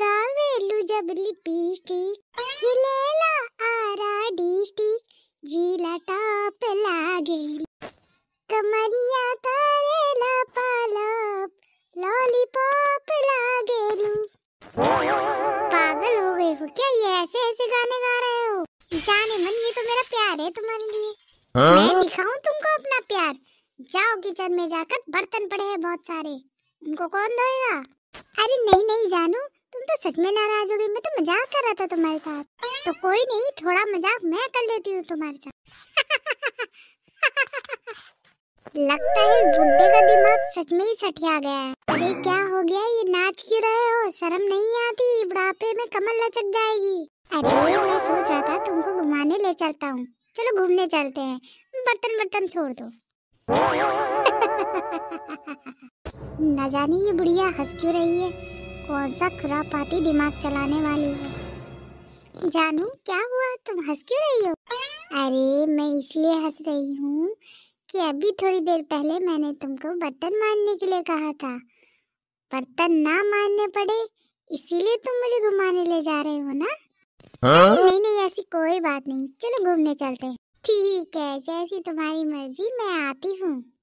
लगावेलु जबली पीष्टी हिलेला आरा डीष्टी जीला टाप लागेली कमरिया करेला पालप लॉलीपॉप लागेलू पागल हो गए हो क्या ये ऐसे ऐसे गाने गा रहे हो जाने मन ये तो मेरा प्यार है तुम्हारे लिए हाँ? मैं दिखाऊं तुमको अपना प्यार जाओ किचन में जाकर बर्तन पड़े हैं बहुत सारे उनको कौन धोएगा तो सच में नाराज हो गई मैं तो मजाक कर रहा था तुम्हारे साथ तो कोई नहीं थोड़ा मजाक मैं कर लेती हूँ तुम्हारे साथ लगता है बुढ़े का दिमाग सच में ही सठिया गया है अरे क्या हो गया ये नाच क्यों रहे हो शर्म नहीं आती बुढ़ापे में कमल लचक जाएगी अरे मैं सोच रहा था तुमको घुमाने ले चलता हूँ चलो घूमने चलते हैं बर्तन बर्तन छोड़ दो न जाने ये बुढ़िया हंस क्यों रही है कौजा खुरापाती दिमाग चलाने वाली है जानू क्या हुआ तुम हंस क्यों रही हो अरे मैं इसलिए हंस रही हूँ कि अभी थोड़ी देर पहले मैंने तुमको बर्तन मारने के लिए कहा था बर्तन ना मारने पड़े इसीलिए तुम मुझे घुमाने ले जा रहे हो ना हाँ? नहीं नहीं ऐसी कोई बात नहीं चलो घूमने चलते ठीक है जैसी तुम्हारी मर्जी मैं आती हूँ